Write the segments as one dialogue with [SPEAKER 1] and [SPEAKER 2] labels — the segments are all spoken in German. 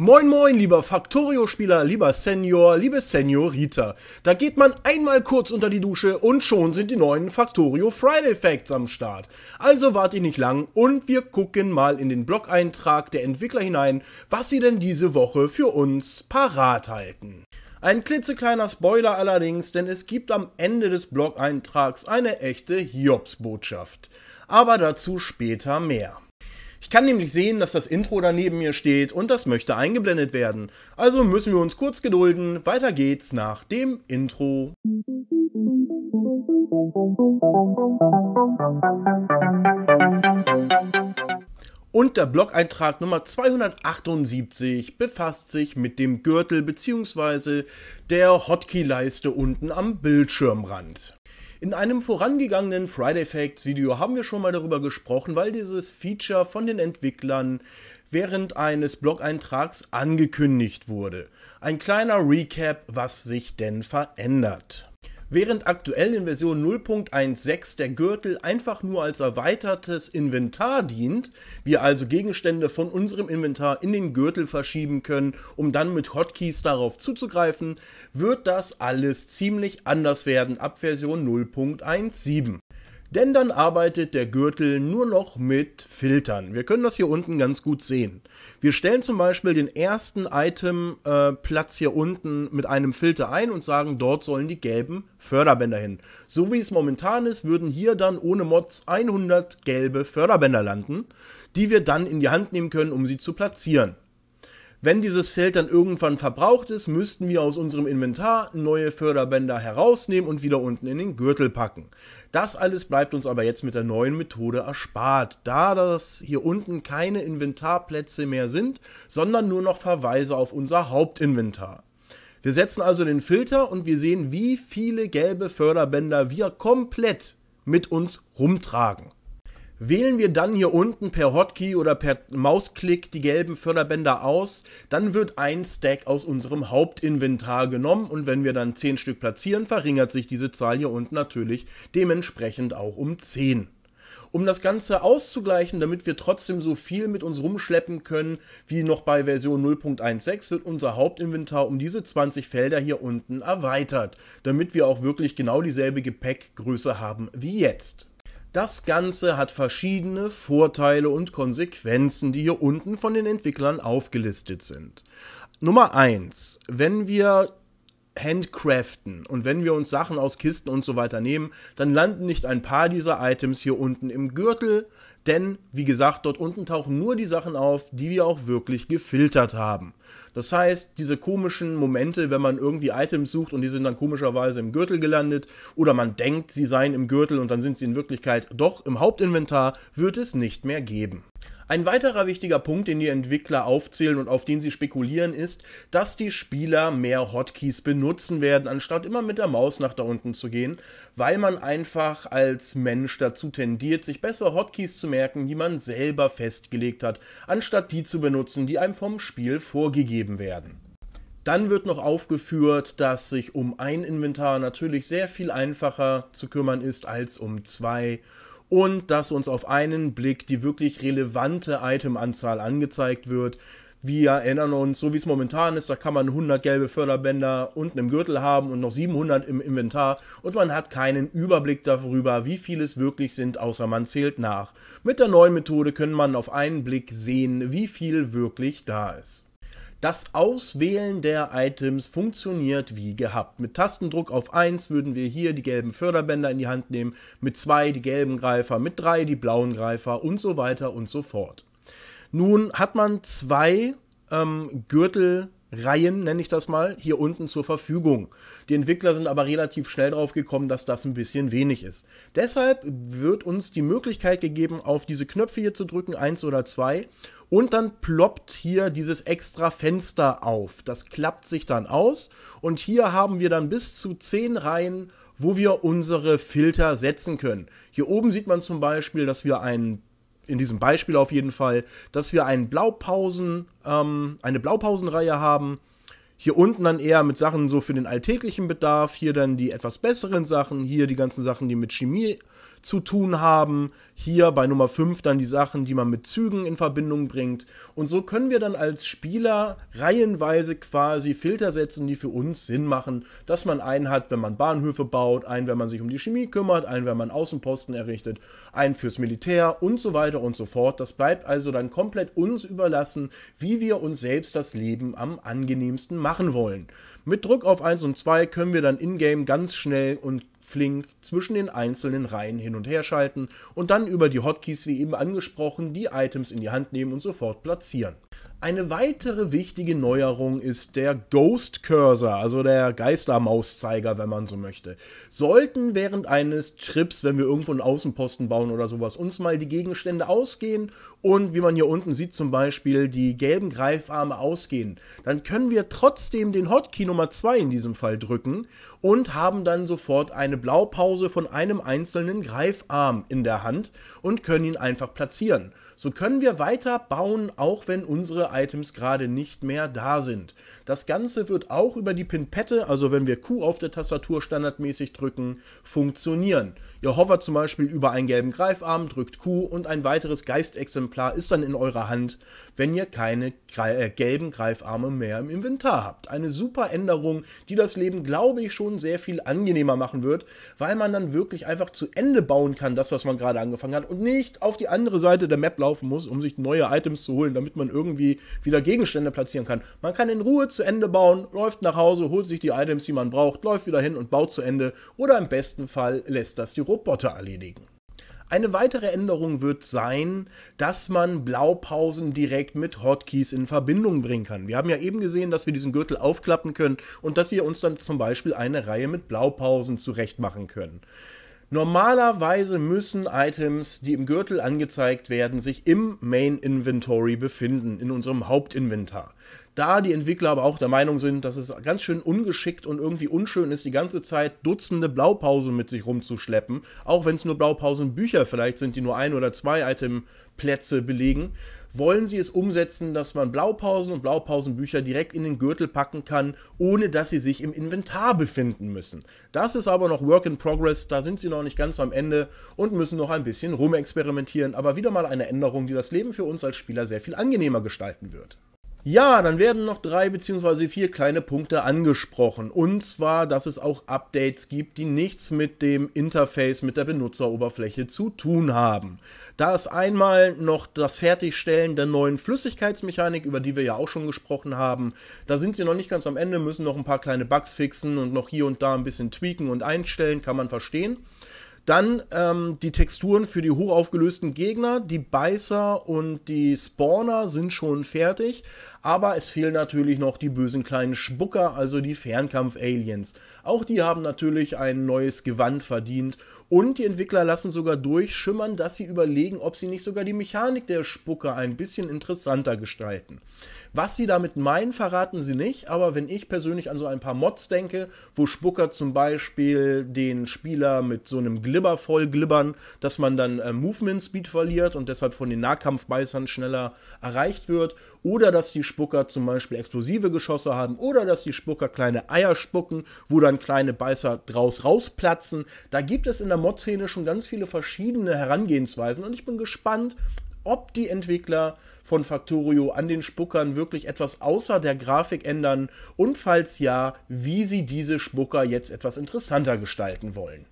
[SPEAKER 1] Moin moin, lieber Factorio-Spieler, lieber Senior, liebe Seniorita. Da geht man einmal kurz unter die Dusche und schon sind die neuen Factorio Friday Facts am Start. Also wart ihr nicht lang und wir gucken mal in den Blog-Eintrag der Entwickler hinein, was sie denn diese Woche für uns parat halten. Ein klitzekleiner Spoiler allerdings, denn es gibt am Ende des Blog-Eintrags eine echte Hiobs-Botschaft. Aber dazu später mehr. Ich kann nämlich sehen, dass das Intro daneben mir steht und das möchte eingeblendet werden. Also müssen wir uns kurz gedulden. Weiter geht's nach dem Intro. Und der Blog-Eintrag Nummer 278 befasst sich mit dem Gürtel bzw. der Hotkey-Leiste unten am Bildschirmrand. In einem vorangegangenen Friday Facts Video haben wir schon mal darüber gesprochen, weil dieses Feature von den Entwicklern während eines Blog-Eintrags angekündigt wurde. Ein kleiner Recap, was sich denn verändert während aktuell in Version 0.16 der Gürtel einfach nur als erweitertes Inventar dient, wir also Gegenstände von unserem Inventar in den Gürtel verschieben können, um dann mit Hotkeys darauf zuzugreifen, wird das alles ziemlich anders werden ab Version 0.17. Denn dann arbeitet der Gürtel nur noch mit Filtern. Wir können das hier unten ganz gut sehen. Wir stellen zum Beispiel den ersten Item-Platz äh, hier unten mit einem Filter ein und sagen, dort sollen die gelben Förderbänder hin. So wie es momentan ist, würden hier dann ohne Mods 100 gelbe Förderbänder landen, die wir dann in die Hand nehmen können, um sie zu platzieren. Wenn dieses Feld dann irgendwann verbraucht ist, müssten wir aus unserem Inventar neue Förderbänder herausnehmen und wieder unten in den Gürtel packen. Das alles bleibt uns aber jetzt mit der neuen Methode erspart, da das hier unten keine Inventarplätze mehr sind, sondern nur noch Verweise auf unser Hauptinventar. Wir setzen also den Filter und wir sehen, wie viele gelbe Förderbänder wir komplett mit uns rumtragen. Wählen wir dann hier unten per Hotkey oder per Mausklick die gelben Förderbänder aus, dann wird ein Stack aus unserem Hauptinventar genommen und wenn wir dann 10 Stück platzieren, verringert sich diese Zahl hier unten natürlich dementsprechend auch um 10. Um das Ganze auszugleichen, damit wir trotzdem so viel mit uns rumschleppen können wie noch bei Version 0.16, wird unser Hauptinventar um diese 20 Felder hier unten erweitert, damit wir auch wirklich genau dieselbe Gepäckgröße haben wie jetzt. Das Ganze hat verschiedene Vorteile und Konsequenzen, die hier unten von den Entwicklern aufgelistet sind. Nummer 1. Wenn wir handcraften. Und wenn wir uns Sachen aus Kisten und so weiter nehmen, dann landen nicht ein paar dieser Items hier unten im Gürtel. Denn, wie gesagt, dort unten tauchen nur die Sachen auf, die wir auch wirklich gefiltert haben. Das heißt, diese komischen Momente, wenn man irgendwie Items sucht und die sind dann komischerweise im Gürtel gelandet oder man denkt, sie seien im Gürtel und dann sind sie in Wirklichkeit doch im Hauptinventar, wird es nicht mehr geben. Ein weiterer wichtiger Punkt, den die Entwickler aufzählen und auf den sie spekulieren, ist, dass die Spieler mehr Hotkeys benutzen werden, anstatt immer mit der Maus nach da unten zu gehen, weil man einfach als Mensch dazu tendiert, sich besser Hotkeys zu merken, die man selber festgelegt hat, anstatt die zu benutzen, die einem vom Spiel vorgegeben werden. Dann wird noch aufgeführt, dass sich um ein Inventar natürlich sehr viel einfacher zu kümmern ist als um zwei und dass uns auf einen Blick die wirklich relevante Itemanzahl angezeigt wird. Wir erinnern uns, so wie es momentan ist, da kann man 100 gelbe Förderbänder unten im Gürtel haben und noch 700 im Inventar und man hat keinen Überblick darüber, wie viel es wirklich sind, außer man zählt nach. Mit der neuen Methode kann man auf einen Blick sehen, wie viel wirklich da ist. Das Auswählen der Items funktioniert wie gehabt. Mit Tastendruck auf 1 würden wir hier die gelben Förderbänder in die Hand nehmen, mit 2 die gelben Greifer, mit 3 die blauen Greifer und so weiter und so fort. Nun hat man zwei ähm, Gürtel Reihen, nenne ich das mal, hier unten zur Verfügung. Die Entwickler sind aber relativ schnell drauf gekommen, dass das ein bisschen wenig ist. Deshalb wird uns die Möglichkeit gegeben, auf diese Knöpfe hier zu drücken, eins oder zwei, und dann ploppt hier dieses extra Fenster auf. Das klappt sich dann aus und hier haben wir dann bis zu zehn Reihen, wo wir unsere Filter setzen können. Hier oben sieht man zum Beispiel, dass wir einen in diesem Beispiel auf jeden Fall, dass wir einen Blaupausen, ähm, eine Blaupausenreihe haben. Hier unten dann eher mit Sachen so für den alltäglichen Bedarf, hier dann die etwas besseren Sachen, hier die ganzen Sachen, die mit Chemie zu tun haben. Hier bei Nummer 5 dann die Sachen, die man mit Zügen in Verbindung bringt. Und so können wir dann als Spieler reihenweise quasi Filter setzen, die für uns Sinn machen, dass man einen hat, wenn man Bahnhöfe baut, einen, wenn man sich um die Chemie kümmert, einen, wenn man Außenposten errichtet, einen fürs Militär und so weiter und so fort. Das bleibt also dann komplett uns überlassen, wie wir uns selbst das Leben am angenehmsten machen wollen. Mit Druck auf 1 und 2 können wir dann in-game ganz schnell und flink zwischen den einzelnen Reihen hin und her schalten und dann über die Hotkeys wie eben angesprochen die Items in die Hand nehmen und sofort platzieren eine weitere wichtige Neuerung ist der Ghost Cursor, also der Geistermauszeiger, wenn man so möchte. Sollten während eines Trips, wenn wir irgendwo einen Außenposten bauen oder sowas, uns mal die Gegenstände ausgehen und wie man hier unten sieht zum Beispiel die gelben Greifarme ausgehen, dann können wir trotzdem den Hotkey Nummer 2 in diesem Fall drücken und haben dann sofort eine Blaupause von einem einzelnen Greifarm in der Hand und können ihn einfach platzieren. So können wir weiter bauen, auch wenn unsere Items gerade nicht mehr da sind. Das Ganze wird auch über die Pinpette, also wenn wir Q auf der Tastatur standardmäßig drücken, funktionieren. Ihr hovert zum Beispiel über einen gelben Greifarm, drückt Q und ein weiteres Geistexemplar ist dann in eurer Hand, wenn ihr keine äh, gelben Greifarme mehr im Inventar habt. Eine super Änderung, die das Leben, glaube ich, schon sehr viel angenehmer machen wird, weil man dann wirklich einfach zu Ende bauen kann, das, was man gerade angefangen hat, und nicht auf die andere Seite der Map laufen muss, um sich neue Items zu holen, damit man irgendwie wieder Gegenstände platzieren kann. Man kann in Ruhe zu Ende bauen, läuft nach Hause, holt sich die Items, die man braucht, läuft wieder hin und baut zu Ende oder im besten Fall lässt das die Roboter erledigen. Eine weitere Änderung wird sein, dass man Blaupausen direkt mit Hotkeys in Verbindung bringen kann. Wir haben ja eben gesehen, dass wir diesen Gürtel aufklappen können und dass wir uns dann zum Beispiel eine Reihe mit Blaupausen zurecht machen können. Normalerweise müssen Items, die im Gürtel angezeigt werden, sich im Main Inventory befinden, in unserem Hauptinventar. Da die Entwickler aber auch der Meinung sind, dass es ganz schön ungeschickt und irgendwie unschön ist, die ganze Zeit Dutzende Blaupausen mit sich rumzuschleppen, auch wenn es nur Blaupausenbücher vielleicht sind, die nur ein oder zwei Itemplätze belegen, wollen sie es umsetzen, dass man Blaupausen und Blaupausenbücher direkt in den Gürtel packen kann, ohne dass sie sich im Inventar befinden müssen. Das ist aber noch Work in Progress, da sind sie noch nicht ganz am Ende und müssen noch ein bisschen rumexperimentieren, aber wieder mal eine Änderung, die das Leben für uns als Spieler sehr viel angenehmer gestalten wird. Ja, dann werden noch drei bzw. vier kleine Punkte angesprochen. Und zwar, dass es auch Updates gibt, die nichts mit dem Interface, mit der Benutzeroberfläche zu tun haben. Da ist einmal noch das Fertigstellen der neuen Flüssigkeitsmechanik, über die wir ja auch schon gesprochen haben. Da sind sie noch nicht ganz am Ende, müssen noch ein paar kleine Bugs fixen und noch hier und da ein bisschen tweaken und einstellen, kann man verstehen. Dann ähm, die Texturen für die hochaufgelösten Gegner, die Beißer und die Spawner sind schon fertig, aber es fehlen natürlich noch die bösen kleinen Spucker, also die Fernkampf-Aliens. Auch die haben natürlich ein neues Gewand verdient und die Entwickler lassen sogar durchschimmern, dass sie überlegen, ob sie nicht sogar die Mechanik der Spucke ein bisschen interessanter gestalten. Was sie damit meinen, verraten sie nicht, aber wenn ich persönlich an so ein paar Mods denke, wo Spucker zum Beispiel den Spieler mit so einem Glibber voll glibbern, dass man dann äh, Movement Speed verliert und deshalb von den Nahkampfbeißern schneller erreicht wird oder dass die Spucker zum Beispiel explosive Geschosse haben oder dass die Spucker kleine Eier spucken, wo dann kleine Beißer draus rausplatzen. Da gibt es in der Mod-Szene schon ganz viele verschiedene Herangehensweisen und ich bin gespannt, ob die Entwickler von Factorio an den Spuckern wirklich etwas außer der Grafik ändern und falls ja, wie sie diese Spucker jetzt etwas interessanter gestalten wollen.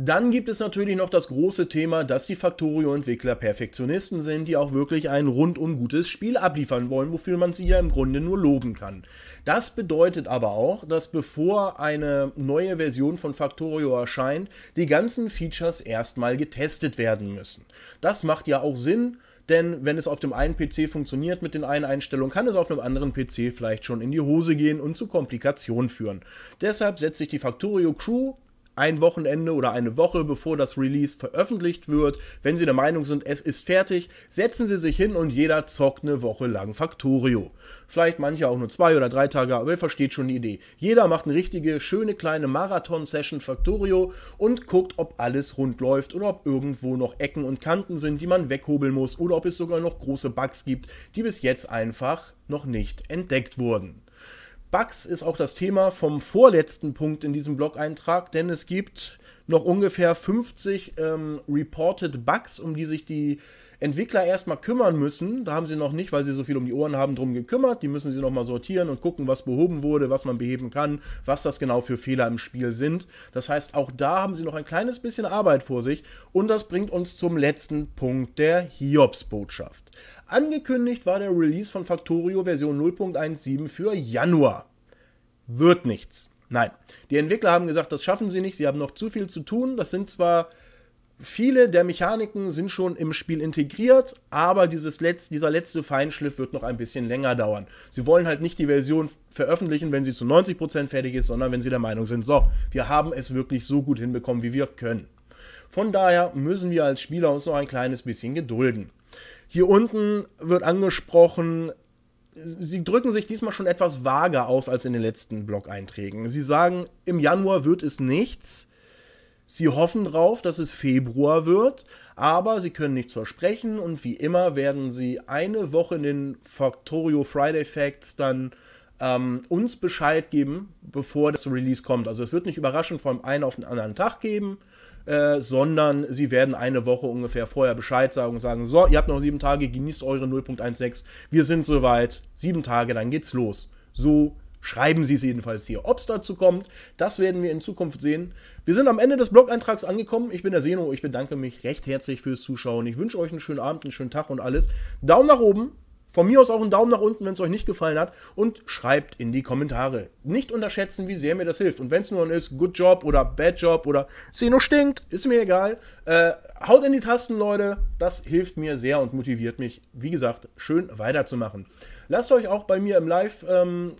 [SPEAKER 1] Dann gibt es natürlich noch das große Thema, dass die Factorio-Entwickler Perfektionisten sind, die auch wirklich ein rundum gutes Spiel abliefern wollen, wofür man sie ja im Grunde nur loben kann. Das bedeutet aber auch, dass bevor eine neue Version von Factorio erscheint, die ganzen Features erstmal getestet werden müssen. Das macht ja auch Sinn, denn wenn es auf dem einen PC funktioniert mit den einen Einstellungen, kann es auf einem anderen PC vielleicht schon in die Hose gehen und zu Komplikationen führen. Deshalb setzt sich die Factorio Crew ein Wochenende oder eine Woche bevor das Release veröffentlicht wird, wenn Sie der Meinung sind, es ist fertig, setzen Sie sich hin und jeder zockt eine Woche lang Factorio. Vielleicht manche auch nur zwei oder drei Tage, aber ihr versteht schon die Idee. Jeder macht eine richtige, schöne kleine Marathon-Session Factorio und guckt, ob alles rund läuft oder ob irgendwo noch Ecken und Kanten sind, die man weghobeln muss oder ob es sogar noch große Bugs gibt, die bis jetzt einfach noch nicht entdeckt wurden. Bugs ist auch das Thema vom vorletzten Punkt in diesem Blog-Eintrag, denn es gibt noch ungefähr 50 ähm, reported Bugs, um die sich die Entwickler erstmal kümmern müssen. Da haben sie noch nicht, weil sie so viel um die Ohren haben, drum gekümmert. Die müssen sie nochmal sortieren und gucken, was behoben wurde, was man beheben kann, was das genau für Fehler im Spiel sind. Das heißt, auch da haben sie noch ein kleines bisschen Arbeit vor sich. Und das bringt uns zum letzten Punkt der Hiobs-Botschaft. Angekündigt war der Release von Factorio Version 0.17 für Januar. Wird nichts. Nein. Die Entwickler haben gesagt, das schaffen sie nicht, sie haben noch zu viel zu tun. Das sind zwar viele der Mechaniken sind schon im Spiel integriert, aber dieses Letz-, dieser letzte Feinschliff wird noch ein bisschen länger dauern. Sie wollen halt nicht die Version veröffentlichen, wenn sie zu 90% fertig ist, sondern wenn sie der Meinung sind, so, wir haben es wirklich so gut hinbekommen, wie wir können. Von daher müssen wir als Spieler uns noch ein kleines bisschen gedulden. Hier unten wird angesprochen, sie drücken sich diesmal schon etwas vager aus als in den letzten Blog-Einträgen. Sie sagen, im Januar wird es nichts. Sie hoffen darauf, dass es Februar wird, aber sie können nichts versprechen und wie immer werden sie eine Woche in den Factorio Friday Facts dann ähm, uns Bescheid geben, bevor das Release kommt. Also es wird nicht überraschend vom einen auf den anderen Tag geben, äh, sondern sie werden eine Woche ungefähr vorher Bescheid sagen und sagen, so, ihr habt noch sieben Tage, genießt eure 0.16, wir sind soweit, sieben Tage, dann geht's los. So schreiben sie es jedenfalls hier. Ob es dazu kommt, das werden wir in Zukunft sehen. Wir sind am Ende des Blog-Eintrags angekommen. Ich bin der Seno, ich bedanke mich recht herzlich fürs Zuschauen. Ich wünsche euch einen schönen Abend, einen schönen Tag und alles. Daumen nach oben, von mir aus auch einen Daumen nach unten, wenn es euch nicht gefallen hat und schreibt in die Kommentare. Nicht unterschätzen, wie sehr mir das hilft. Und wenn es nur ein ist, Good Job oder Bad Job oder Seno stinkt, ist mir egal. Äh, haut in die Tasten, Leute. Das hilft mir sehr und motiviert mich, wie gesagt, schön weiterzumachen. Lasst euch auch bei mir im Livestream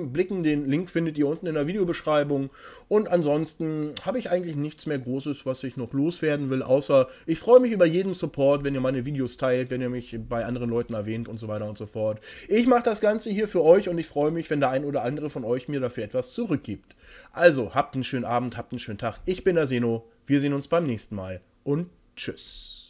[SPEAKER 1] ähm, blicken. Den Link findet ihr unten in der Videobeschreibung. Und ansonsten habe ich eigentlich nichts mehr Großes, was ich noch loswerden will, außer ich freue mich über jeden Support, wenn ihr meine Videos teilt, wenn ihr mich bei anderen Leuten erwähnt und so weiter weiter und so fort. Ich mache das Ganze hier für euch und ich freue mich, wenn der ein oder andere von euch mir dafür etwas zurückgibt. Also, habt einen schönen Abend, habt einen schönen Tag. Ich bin der Seno. Wir sehen uns beim nächsten Mal und tschüss.